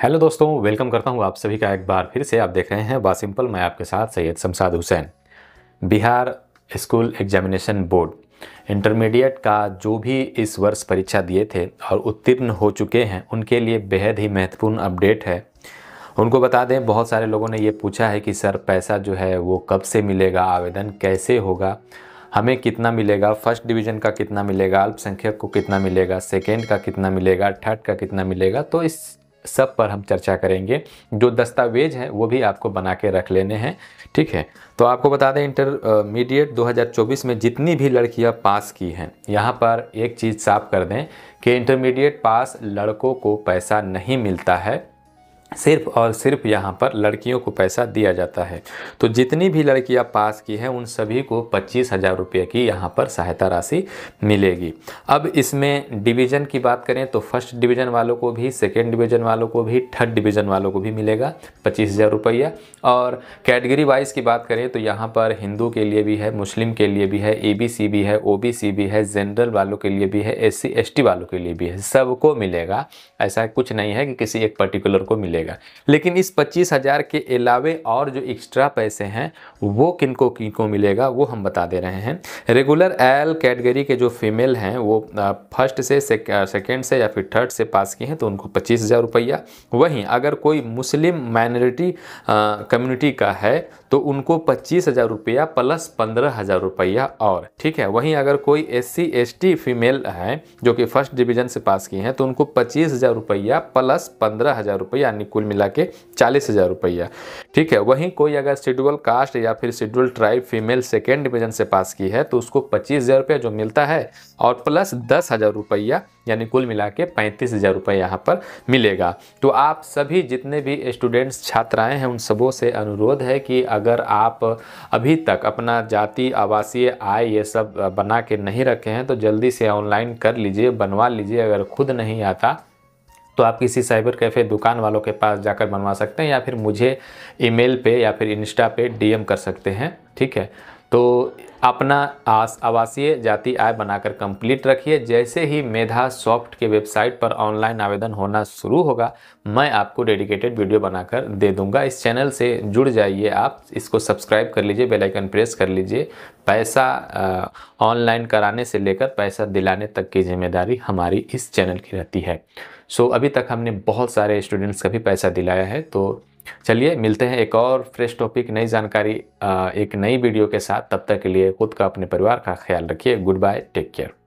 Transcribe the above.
hello दोस्तों welcome करता हूं आप सभी का एक बार फिर से आप देख रहे हैं बा सिंपल मैं आपके साथ Syed Shamshad Hussain Bihar school examination board intermediate का जो भी इस वर्ष परीक्षा दिए थे और उत्तीर्ण हो चुके हैं उनके लिए बेहद ही महत्वपूर्ण अपडेट है उनको बता दें बहुत सारे लोगों ने ये पूछा है कि सर पैसा जो है वो कब से मिलेगा आवेदन कैसे होगा हमें कितना मिलेगा फर्स्ट डिवीज़न का कितना मिलेगा अल्पसंख्यक को कितना मिलेगा सेकेंड का कितना मिलेगा थर्ड का कितना मिलेगा तो इस सब पर हम चर्चा करेंगे जो दस्तावेज हैं वो भी आपको बना के रख लेने हैं ठीक है तो आपको बता दें इंटरमीडिएट 2024 में जितनी भी लड़कियां पास की हैं यहाँ पर एक चीज़ साफ कर दें कि इंटरमीडिएट पास लड़कों को पैसा नहीं मिलता है सिर्फ और सिर्फ यहाँ पर लड़कियों को पैसा दिया जाता है तो जितनी भी लड़कियाँ पास की हैं उन सभी को पच्चीस हज़ार रुपये की यहाँ पर सहायता राशि मिलेगी अब इसमें डिवीज़न की बात करें तो फर्स्ट डिवीज़न वालों को भी सेकेंड डिवीज़न वालों को भी थर्ड डिवीज़न वालों को भी मिलेगा पच्चीस हज़ार रुपया और कैटेगरी वाइज की बात करें तो यहाँ पर हिंदू के लिए भी है मुस्लिम के लिए भी है ए भी है ओ भी है जनरल वालों के लिए भी है एस सी वालों के लिए भी है सबको मिलेगा ऐसा कुछ नहीं है कि किसी एक पर्टिकुलर को मिलेगा मिलेगा लेकिन इस पच्चीस हज़ार के अलावे और जो एक्स्ट्रा पैसे हैं वो किनको किनको मिलेगा वो हम बता दे रहे हैं रेगुलर एल कैटेगरी के जो फीमेल हैं वो फर्स्ट से सेकेंड से या फिर थर्ड से पास किए हैं तो उनको पच्चीस हज़ार रुपया वहीं अगर कोई मुस्लिम माइनॉरिटी कम्युनिटी का है तो उनको पच्चीस हज़ार रुपया प्लस पंद्रह हज़ार रुपया और ठीक है वहीं अगर कोई S C S T female है जो कि फर्स्ट डिवीजन से पास किए हैं तो उनको पच्चीस हज़ार रुपया प्लस पंद्रह हज़ार रुपया यानी कुल मिला के चालीस हज़ार रुपया ठीक है वहीं कोई अगर शेड्यूल कास्ट या फिर schedule tribe female second division से पास की है तो उसको पच्चीस हज़ार रुपया जो मिलता है और प्लस दस हज़ार रुपया यानी कुल मिला के पैंतीस हज़ार रुपये यहाँ पर मिलेगा तो आप सभी जितने भी स्टूडेंट्स छात्राएँ हैं उन सबों से अनुरोध है कि अगर आप अभी तक अपना जाति आवासीय आय ये सब बना के नहीं रखे हैं तो जल्दी से ऑनलाइन कर लीजिए बनवा लीजिए अगर खुद नहीं आता तो आप किसी साइबर कैफ़े दुकान वालों के पास जाकर बनवा सकते हैं या फिर मुझे ईमेल पे या फिर इंस्टा पे डीएम कर सकते हैं ठीक है तो अपना आस आवासीय जाति आय बनाकर कंप्लीट रखिए जैसे ही मेधा सॉफ्ट के वेबसाइट पर ऑनलाइन आवेदन होना शुरू होगा मैं आपको डेडिकेटेड वीडियो बनाकर दे दूंगा इस चैनल से जुड़ जाइए आप इसको सब्सक्राइब कर लीजिए बेल आइकन प्रेस कर लीजिए पैसा ऑनलाइन कराने से लेकर पैसा दिलाने तक की जिम्मेदारी हमारी इस चैनल की रहती है सो so, अभी तक हमने बहुत सारे स्टूडेंट्स का भी पैसा दिलाया है तो चलिए मिलते हैं एक और फ्रेश टॉपिक नई जानकारी एक नई वीडियो के साथ तब तक के लिए खुद का अपने परिवार का ख्याल रखिए गुड बाय टेक केयर